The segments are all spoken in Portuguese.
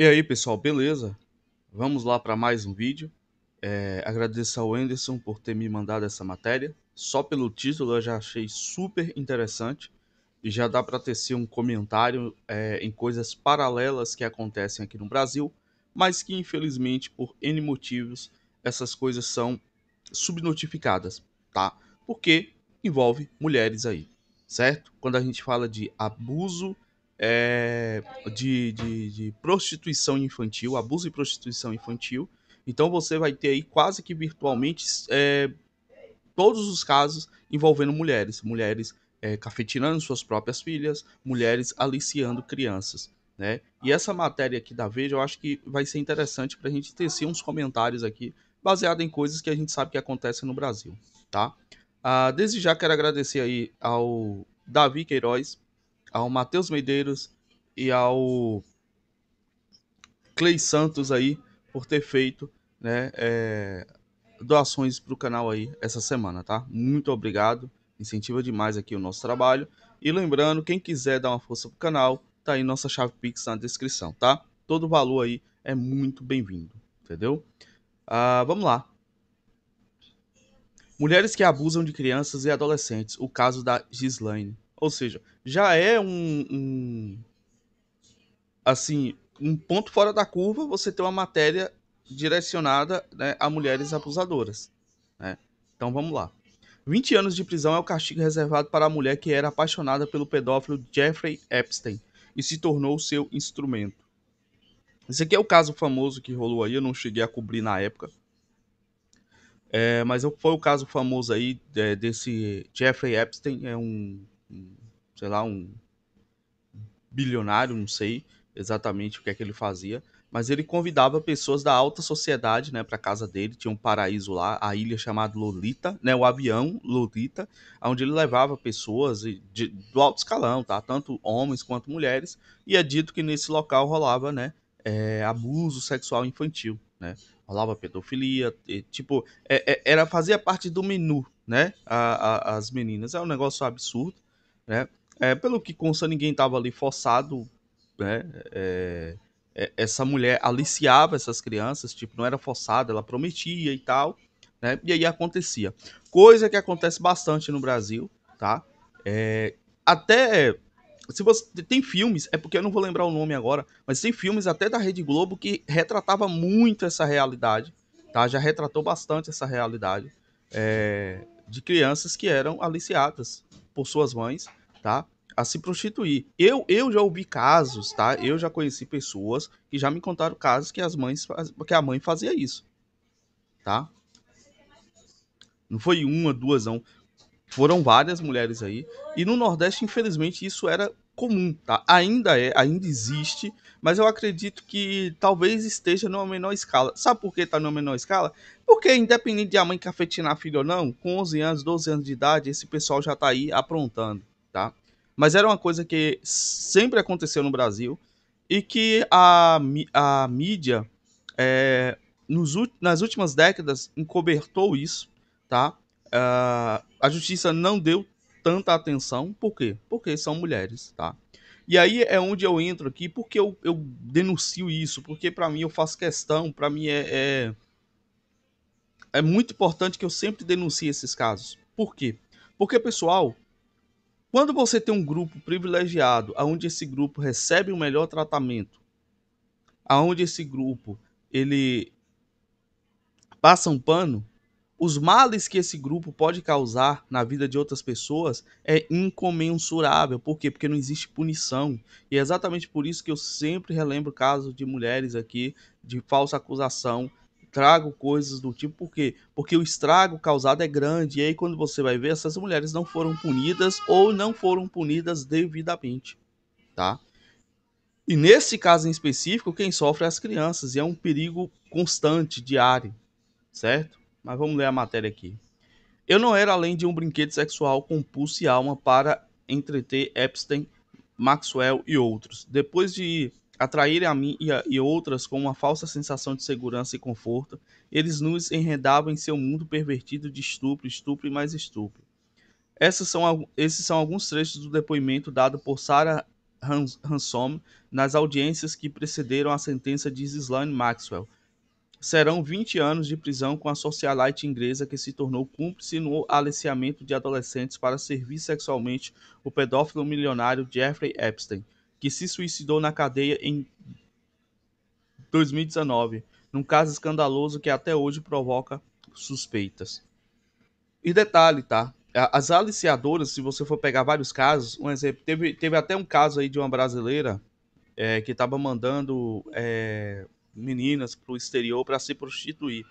E aí pessoal, beleza? Vamos lá para mais um vídeo. É, agradeço ao Anderson por ter me mandado essa matéria. Só pelo título eu já achei super interessante e já dá para tecer um comentário é, em coisas paralelas que acontecem aqui no Brasil, mas que infelizmente por N motivos essas coisas são subnotificadas, tá? Porque envolve mulheres aí, certo? Quando a gente fala de abuso é, de, de, de, prostituição infantil, abuso e prostituição infantil. Então você vai ter aí quase que virtualmente é, todos os casos envolvendo mulheres. Mulheres é, cafetinando suas próprias filhas, mulheres aliciando crianças. Né? E essa matéria aqui da Veja eu acho que vai ser interessante para a gente tecer uns comentários aqui, baseado em coisas que a gente sabe que acontecem no Brasil. tá? Ah, desde já quero agradecer aí ao Davi Queiroz ao Matheus Medeiros e ao Clay Santos aí por ter feito né, é, doações para o canal aí essa semana, tá? Muito obrigado, incentiva demais aqui o nosso trabalho. E lembrando, quem quiser dar uma força para o canal, tá aí nossa chave Pix na descrição, tá? Todo valor aí é muito bem-vindo, entendeu? Ah, vamos lá. Mulheres que abusam de crianças e adolescentes, o caso da Gislaine. Ou seja, já é um, um, assim um ponto fora da curva você ter uma matéria direcionada né, a mulheres abusadoras. Né? Então vamos lá. 20 anos de prisão é o castigo reservado para a mulher que era apaixonada pelo pedófilo Jeffrey Epstein e se tornou seu instrumento. Esse aqui é o caso famoso que rolou aí, eu não cheguei a cobrir na época. É, mas foi o caso famoso aí é, desse Jeffrey Epstein, é um sei lá, um bilionário, não sei exatamente o que é que ele fazia, mas ele convidava pessoas da alta sociedade, né, para casa dele, tinha um paraíso lá, a ilha chamada Lolita, né, o avião Lolita, onde ele levava pessoas de, de, do alto escalão, tá, tanto homens quanto mulheres, e é dito que nesse local rolava, né, é, abuso sexual infantil, né, rolava pedofilia, e, tipo, é, é, era fazia parte do menu, né, a, a, as meninas, é um negócio absurdo, né? É, pelo que consta, ninguém estava ali forçado, né? É, é, essa mulher aliciava essas crianças, tipo, não era forçada, ela prometia e tal, né? E aí acontecia. Coisa que acontece bastante no Brasil, tá? É, até se você tem filmes, é porque eu não vou lembrar o nome agora, mas tem filmes até da Rede Globo que retratava muito essa realidade, tá? Já retratou bastante essa realidade é, de crianças que eram aliciadas por suas mães tá? A se prostituir. Eu, eu já ouvi casos, tá? Eu já conheci pessoas que já me contaram casos que as mães que a mãe fazia isso. Tá? Não foi uma, duas, não. Foram várias mulheres aí. E no Nordeste, infelizmente, isso era comum, tá? Ainda é, ainda existe, mas eu acredito que talvez esteja numa menor escala. Sabe por que tá numa menor escala? Porque independente de a mãe cafetinar filho ou não, com 11 anos, 12 anos de idade, esse pessoal já tá aí aprontando, tá? Mas era uma coisa que sempre aconteceu no Brasil e que a, a mídia é, nos, nas últimas décadas encobertou isso, tá? Uh, a justiça não deu tanta atenção, por quê? Porque são mulheres, tá? E aí é onde eu entro aqui, porque eu, eu denuncio isso, porque para mim eu faço questão, para mim é, é, é muito importante que eu sempre denuncie esses casos. Por quê? Porque, pessoal, quando você tem um grupo privilegiado, aonde esse grupo recebe o um melhor tratamento, aonde esse grupo ele passa um pano, os males que esse grupo pode causar na vida de outras pessoas é incomensurável. Por quê? Porque não existe punição. E é exatamente por isso que eu sempre relembro casos de mulheres aqui de falsa acusação trago coisas do tipo, por quê? Porque o estrago causado é grande, e aí quando você vai ver, essas mulheres não foram punidas ou não foram punidas devidamente, tá? E nesse caso em específico, quem sofre é as crianças, e é um perigo constante, diário, certo? Mas vamos ler a matéria aqui. Eu não era além de um brinquedo sexual com pulso e alma para entreter Epstein, Maxwell e outros. Depois de atraírem a mim e, a, e outras com uma falsa sensação de segurança e conforto, eles nos enredavam em seu mundo pervertido de estupro, estupro e mais estupro. São, esses são alguns trechos do depoimento dado por Sarah Ransom nas audiências que precederam a sentença de Ghislaine Maxwell. Serão 20 anos de prisão com a socialite inglesa que se tornou cúmplice no aliciamento de adolescentes para servir sexualmente o pedófilo milionário Jeffrey Epstein que se suicidou na cadeia em 2019, num caso escandaloso que até hoje provoca suspeitas. E detalhe, tá? As aliciadoras, se você for pegar vários casos, um exemplo, teve, teve até um caso aí de uma brasileira é, que estava mandando é, meninas para o exterior para se prostituir,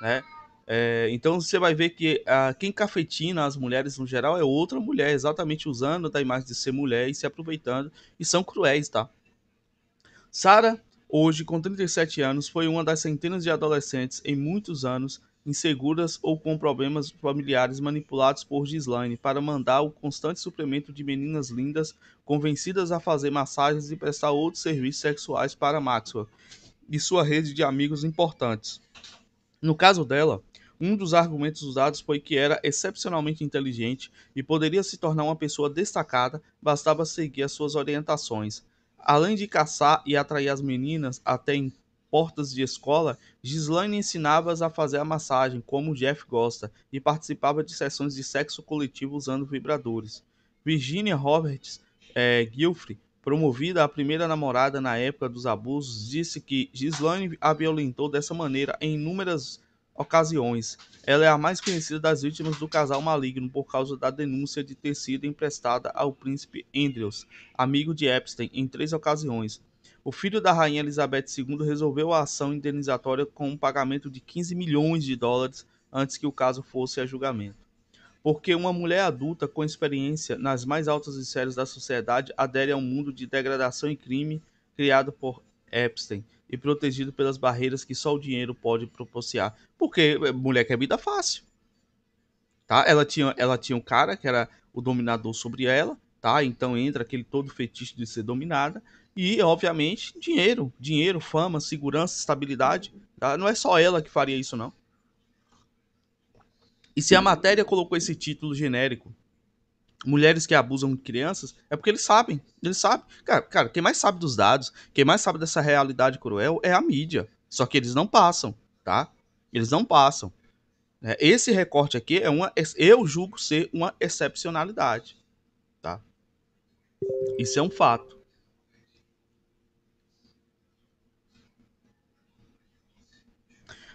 né? É, então você vai ver que a, ah, quem cafetina as mulheres no geral é outra mulher, exatamente usando da imagem de ser mulher e se aproveitando, e são cruéis, tá? Sara, hoje com 37 anos, foi uma das centenas de adolescentes em muitos anos inseguras ou com problemas familiares manipulados por Gislaine para mandar o constante suplemento de meninas lindas convencidas a fazer massagens e prestar outros serviços sexuais para Maxwell e sua rede de amigos importantes. No caso dela, um dos argumentos usados foi que era excepcionalmente inteligente e poderia se tornar uma pessoa destacada, bastava seguir as suas orientações. Além de caçar e atrair as meninas até em portas de escola, Gislaine ensinava-as a fazer a massagem, como Jeff gosta, e participava de sessões de sexo coletivo usando vibradores. Virginia Roberts é, Guilfrey, promovida a primeira namorada na época dos abusos, disse que Gislaine a violentou dessa maneira em inúmeras ocasiões. Ela é a mais conhecida das vítimas do casal maligno por causa da denúncia de ter sido emprestada ao príncipe Andrews, amigo de Epstein, em três ocasiões. O filho da rainha Elizabeth II resolveu a ação indenizatória com um pagamento de 15 milhões de dólares antes que o caso fosse a julgamento. Porque uma mulher adulta com experiência nas mais altas esferas da sociedade adere a um mundo de degradação e crime criado por Epstein, e protegido pelas barreiras que só o dinheiro pode propiciar. Porque eh, mulher quer vida fácil. Tá? Ela tinha, ela tinha um cara que era o dominador sobre ela, tá? Então entra aquele todo fetiche de ser dominada e, obviamente, dinheiro, dinheiro, fama, segurança, estabilidade. Tá? Não é só ela que faria isso, não. E se a matéria colocou esse título genérico mulheres que abusam de crianças, é porque eles sabem. Eles sabem. Cara, cara, quem mais sabe dos dados, quem mais sabe dessa realidade cruel é a mídia. Só que eles não passam, tá? Eles não passam. É, esse recorte aqui é uma. Eu julgo ser uma excepcionalidade. Tá? Isso é um fato.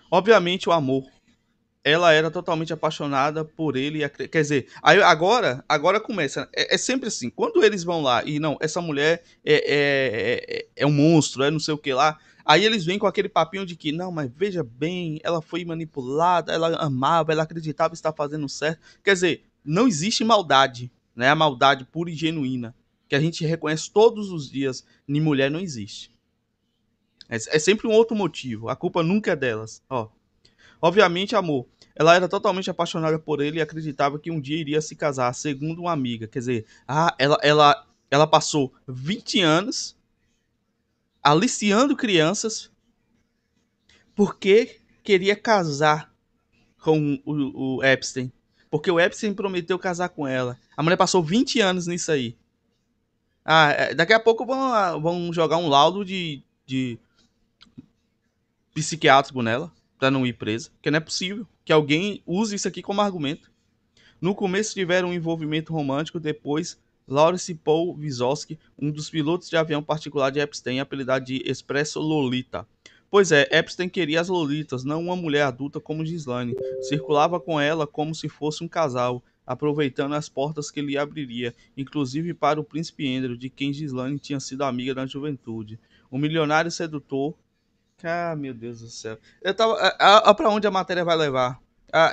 Obviamente, o amor ela era totalmente apaixonada por ele. Quer dizer, aí agora, agora começa. É, é, sempre assim. Quando eles vão lá e não, essa mulher é, é, é, é, um monstro, é não sei o que lá. Aí eles vêm com aquele papinho de que, não, mas veja bem, ela foi manipulada, ela amava, ela acreditava estar fazendo certo. Quer dizer, não existe maldade, né? A maldade pura e genuína, que a gente reconhece todos os dias, em mulher não existe. É, é sempre um outro motivo. A culpa nunca é delas. Ó, Obviamente, amor. Ela era totalmente apaixonada por ele e acreditava que um dia iria se casar, segundo uma amiga. Quer dizer, ah, ela, ela, ela passou 20 anos aliciando crianças porque queria casar com o, o Epstein. Porque o Epstein prometeu casar com ela. A mulher passou 20 anos nisso aí. Ah, é, daqui a pouco vão, vão jogar um laudo de, de psiquiátrico nela para não ir presa, porque não é possível que alguém use isso aqui como argumento. No começo tiveram um envolvimento romântico, depois Lawrence Paul Wysotsky, um dos pilotos de avião particular de Epstein, apelidado de Expresso Lolita. Pois é, Epstein queria as Lolitas, não uma mulher adulta como Gislane. Circulava com ela como se fosse um casal, aproveitando as portas que lhe abriria, inclusive para o príncipe Andrew, de quem Gislane tinha sido amiga na juventude. O milionário sedutor ah, meu Deus do céu. Eu tava. A, a, pra onde a matéria vai levar?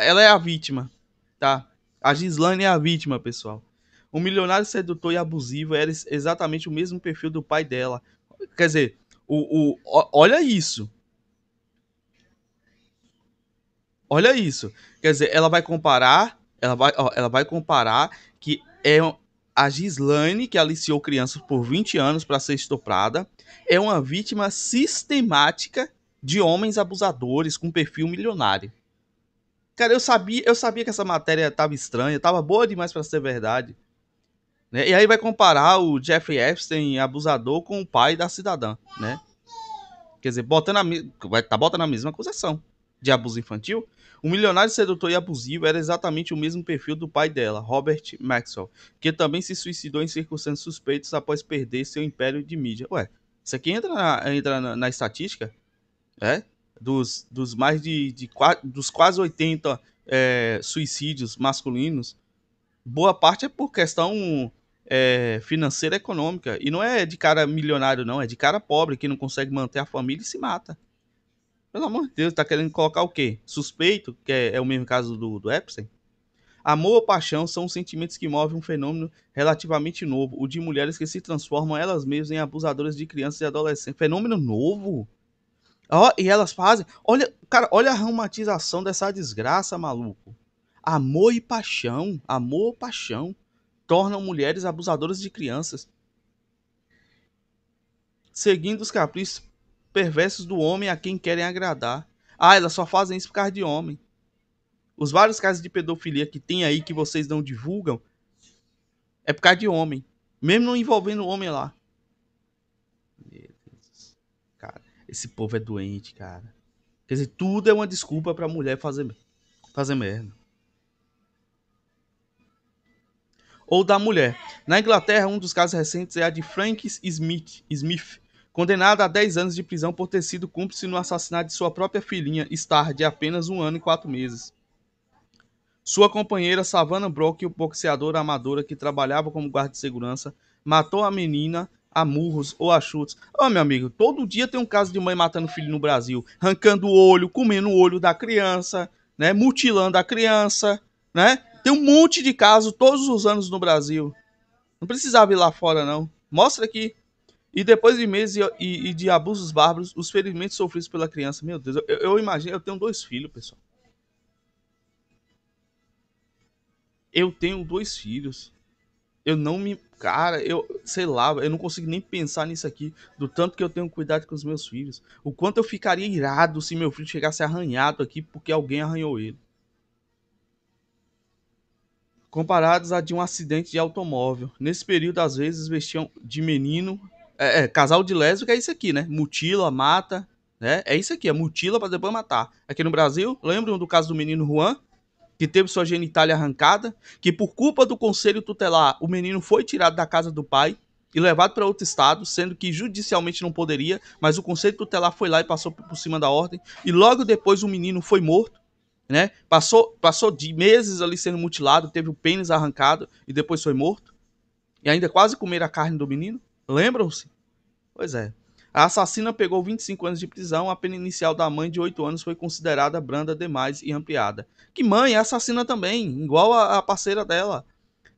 ela é a vítima, tá? A Gislane é a vítima, pessoal. O milionário sedutor e abusivo era exatamente o mesmo perfil do pai dela. Quer dizer, o, o, o olha isso. Olha isso. Quer dizer, ela vai comparar, ela vai, ó, ela vai comparar que é, a Gislaine, que aliciou crianças por 20 anos para ser estuprada, é uma vítima sistemática de homens abusadores com perfil milionário. Cara, eu sabia, eu sabia que essa matéria tava estranha, tava boa demais para ser verdade. Né? E aí vai comparar o Jeff Epstein, abusador, com o pai da cidadã, né? Quer dizer, botando a, vai, tá botando a mesma acusação de abuso infantil, o milionário sedutor e abusivo era exatamente o mesmo perfil do pai dela, Robert Maxwell, que também se suicidou em circunstâncias suspeitas após perder seu império de mídia. Ué, isso aqui entra na, entra na, na estatística, é? Dos, dos mais de, de, de dos quase 80 é, suicídios masculinos, boa parte é por questão é, financeira econômica. E não é de cara milionário, não, é de cara pobre que não consegue manter a família e se mata. Pelo amor de Deus, tá querendo colocar o quê? Suspeito, que é, é o mesmo caso do, do Epstein? Amor ou paixão são os sentimentos que movem um fenômeno relativamente novo, o de mulheres que se transformam elas mesmas em abusadoras de crianças e adolescentes. Fenômeno novo? Oh, e elas fazem. Olha, cara, olha a aromatização dessa desgraça, maluco. Amor e paixão, amor ou paixão, tornam mulheres abusadoras de crianças. Seguindo os caprichos perversos do homem a quem querem agradar. Ah, elas só fazem isso por causa de homem. Os vários casos de pedofilia que tem aí que vocês não divulgam é por causa de homem. Mesmo não envolvendo homem lá. Meu Deus. Cara, esse povo é doente, cara. Quer dizer, tudo é uma desculpa pra mulher fazer, fazer merda. Ou da mulher. Na Inglaterra, um dos casos recentes é a de Frank Smith, Smith condenada a 10 anos de prisão por ter sido cúmplice no assassinato de sua própria filhinha, Star, de apenas um ano e quatro meses. Sua companheira Savannah Brock, boxeador amadora que trabalhava como guarda de segurança, matou a menina a murros ou a chutes. Ó, oh, meu amigo, todo dia tem um caso de mãe matando filho no Brasil, arrancando o olho, comendo o olho da criança, né, mutilando a criança, né? Tem um monte de casos todos os anos no Brasil. Não precisava ir lá fora não. Mostra aqui e depois de meses e, e, e, de abusos bárbaros, os ferimentos sofridos pela criança. Meu Deus, eu, eu imagino, eu tenho dois filhos, pessoal. Eu tenho dois filhos. Eu não me. Cara, eu sei lá, eu não consigo nem pensar nisso aqui. Do tanto que eu tenho cuidado com os meus filhos. O quanto eu ficaria irado se meu filho chegasse arranhado aqui porque alguém arranhou ele. Comparados a de um acidente de automóvel. Nesse período, às vezes vestiam de menino é, é, casal de lésbica é isso aqui, né? Mutila, mata, né? É isso aqui, é mutila para depois matar. Aqui no Brasil, lembram do caso do menino Juan, que teve sua genitália arrancada, que por culpa do conselho tutelar, o menino foi tirado da casa do pai e levado para outro estado, sendo que judicialmente não poderia, mas o conselho tutelar foi lá e passou por cima da ordem, e logo depois o menino foi morto. Né? Passou, passou de meses ali sendo mutilado, teve o pênis arrancado e depois foi morto. E ainda quase comer a carne do menino. Lembram-se? Pois é. A assassina pegou 25 anos de prisão, a pena inicial da mãe de 8 anos foi considerada branda demais e ampliada. Que mãe, é assassina também, igual a, a parceira dela.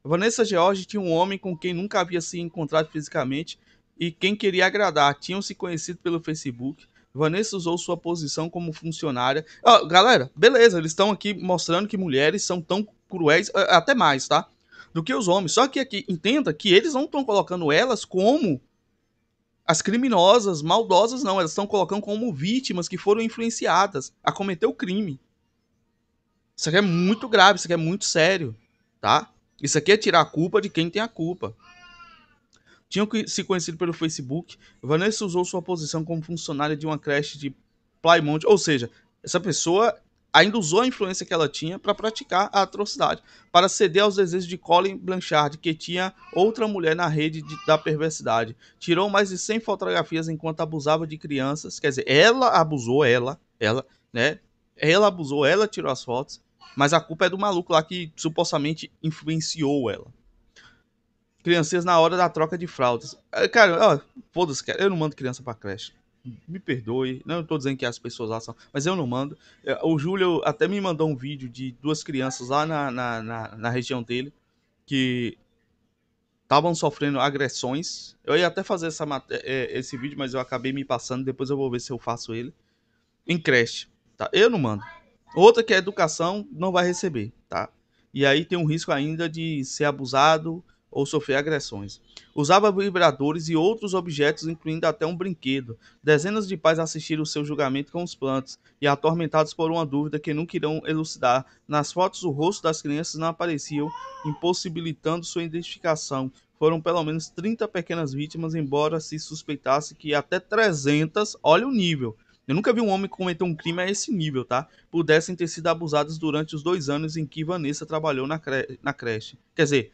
Vanessa George tinha um homem com quem nunca havia se encontrado fisicamente e quem queria agradar. Tinham se conhecido pelo Facebook. Vanessa usou sua posição como funcionária. Oh, galera, beleza, eles estão aqui mostrando que mulheres são tão cruéis, até mais, tá? do que os homens. Só que aqui, entenda que eles não estão colocando elas como as criminosas, maldosas, não. Elas estão colocando como vítimas que foram influenciadas a cometer o crime. Isso aqui é muito grave, isso aqui é muito sério, tá? Isso aqui é tirar a culpa de quem tem a culpa. Tinham se conhecido pelo Facebook. Vanessa usou sua posição como funcionária de uma creche de Plymouth, ou seja, essa pessoa ainda usou a influência que ela tinha para praticar a atrocidade, para ceder aos desejos de Colin Blanchard, que tinha outra mulher na rede de, da perversidade. Tirou mais de 100 fotografias enquanto abusava de crianças, quer dizer, ela abusou, ela, ela, né? Ela abusou, ela tirou as fotos, mas a culpa é do maluco lá que supostamente influenciou ela. Crianças na hora da troca de fraldas. É, cara, foda-se, cara, eu não mando criança pra creche me perdoe, não estou dizendo que as pessoas lá são, mas eu não mando. É, o Júlio até me mandou um vídeo de duas crianças lá na, na, na, na região dele que estavam sofrendo agressões. Eu ia até fazer essa, é, é, esse vídeo, mas eu acabei me passando, depois eu vou ver se eu faço ele. Em creche, tá? Eu não mando. Outra que é educação, não vai receber, tá? E aí tem um risco ainda de ser abusado ou sofrer agressões. Usava vibradores e outros objetos, incluindo até um brinquedo. Dezenas de pais assistiram o seu julgamento com os plantos e, atormentados por uma dúvida que nunca irão elucidar, nas fotos o rosto das crianças não apareciam, impossibilitando sua identificação. Foram pelo menos 30 pequenas vítimas, embora se suspeitasse que até 300, olha o nível, eu nunca vi um homem cometer um crime a esse nível, tá? Pudessem ter sido abusados durante os dois anos em que Vanessa trabalhou na, cre na creche. Quer dizer,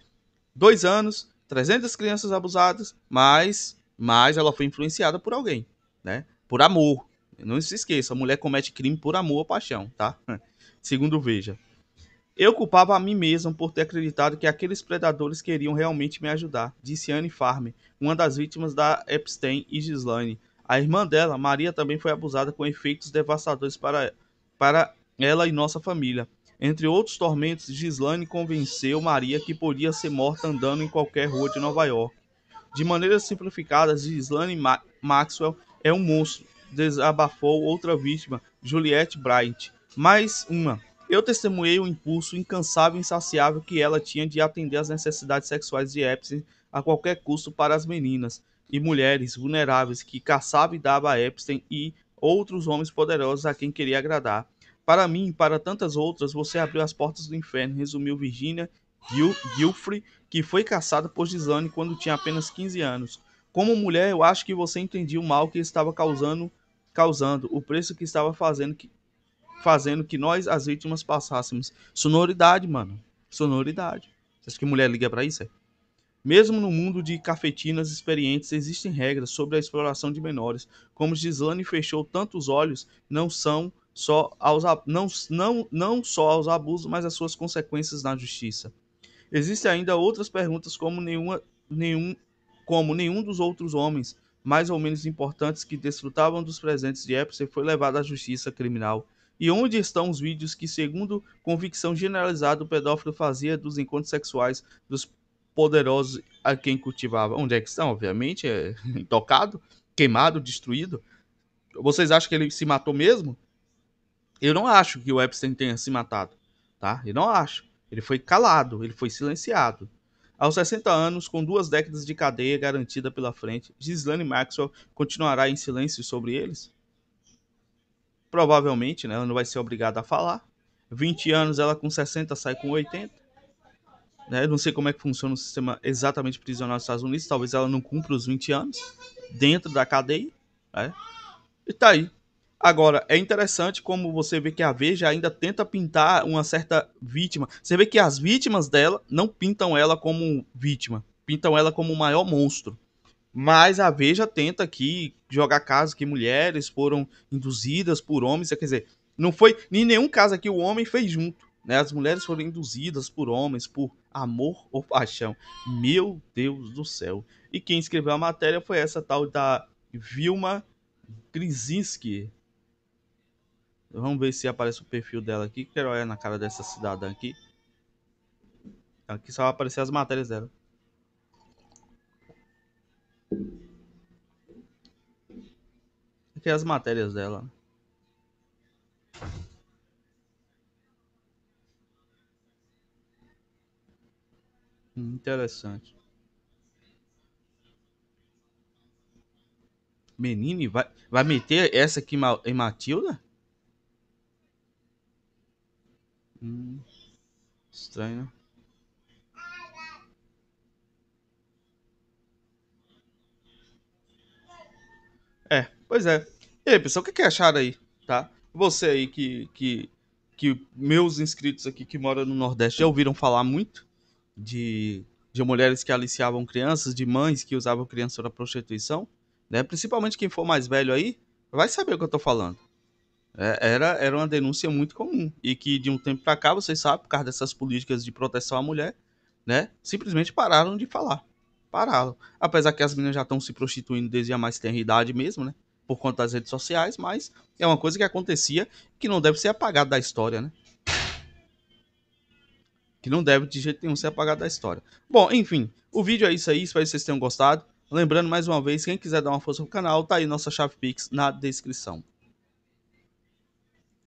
dois anos, 300 crianças abusadas, mas, mas ela foi influenciada por alguém, né? Por amor. Não se esqueça, a mulher comete crime por amor ou paixão, tá? Segundo Veja. Eu culpava a mim mesma por ter acreditado que aqueles predadores queriam realmente me ajudar, disse Anne Farm, uma das vítimas da Epstein e Gislaine. A irmã dela, Maria, também foi abusada com efeitos devastadores para, para ela e nossa família. Entre outros tormentos, Gislane convenceu Maria que podia ser morta andando em qualquer rua de Nova York. De maneira simplificada, Gislane Ma Maxwell é um monstro, desabafou outra vítima, Juliette Bryant. Mais uma. Eu testemunhei o impulso incansável e insaciável que ela tinha de atender às necessidades sexuais de Epstein a qualquer custo para as meninas e mulheres vulneráveis que caçava e dava a Epstein e outros homens poderosos a quem queria agradar. Para mim e para tantas outras, você abriu as portas do inferno, resumiu Virginia Gil Gilfrey, que foi caçada por Gisane quando tinha apenas 15 anos. Como mulher, eu acho que você entendia o mal que estava causando, causando o preço que estava fazendo que, fazendo que nós, as vítimas, passássemos. Sonoridade, mano. Sonoridade. Você acha que mulher liga para isso? É? Mesmo no mundo de cafetinas experientes, existem regras sobre a exploração de menores. Como Gislane fechou tantos olhos, não são só aos, não, não, não só aos abusos, mas às suas consequências na justiça. Existem ainda outras perguntas como nenhuma, nenhum, como nenhum dos outros homens mais ou menos importantes que desfrutavam dos presentes de Epstein foi levado à justiça criminal. E onde estão os vídeos que, segundo convicção generalizada, o pedófilo fazia dos encontros sexuais dos poderosos a quem cultivava? Onde é que estão? Obviamente, é intocado, queimado, destruído. Vocês acham que ele se matou mesmo? eu não acho que o Epstein tenha se matado, tá? Eu não acho. Ele foi calado, ele foi silenciado. Aos 60 anos, com duas décadas de cadeia garantida pela frente, Ghislaine Maxwell continuará em silêncio sobre eles? Provavelmente, né? Ela não vai ser obrigada a falar. 20 anos, ela com 60 sai com 80. Né? não sei como é que funciona o sistema exatamente prisional dos Estados Unidos. Talvez ela não cumpra os 20 anos dentro da cadeia. Né? E tá aí. Agora, é interessante como você vê que a Veja ainda tenta pintar uma certa vítima. Você vê que as vítimas dela não pintam ela como vítima, pintam ela como o maior monstro. Mas a Veja tenta aqui jogar casos que mulheres foram induzidas por homens, quer dizer, não foi em nenhum caso aqui o homem fez junto, né? As mulheres foram induzidas por homens por amor ou paixão. Meu Deus do céu. E quem escreveu a matéria foi essa tal da Vilma Krizinski, Vamos ver se aparece o perfil dela aqui. Quero olhar na cara dessa cidadã aqui. Aqui só vai aparecer as matérias dela. Aqui é as matérias dela. Hum, interessante. Menine, vai, vai meter essa aqui em Matilda? Hum, estranho. É, pois é. E aí, pessoal, o que, que acharam aí, tá? Você aí que, que, que meus inscritos aqui que moram no Nordeste já ouviram falar muito de, de mulheres que aliciavam crianças, de mães que usavam crianças para prostituição, né? Principalmente quem for mais velho aí, vai saber o que eu tô falando. É, era, era uma denúncia muito comum e que de um tempo para cá, vocês sabem, por causa dessas políticas de proteção à mulher, né, simplesmente pararam de falar. Pararam. Apesar que as meninas já estão se prostituindo desde a mais tenra idade mesmo, né, por conta das redes sociais, mas é uma coisa que acontecia que não deve ser apagada da história, né? Que não deve de jeito nenhum ser apagada da história. Bom, enfim, o vídeo é isso aí, espero que vocês tenham gostado. Lembrando mais uma vez, quem quiser dar uma força pro canal, tá aí nossa chave Pix na descrição.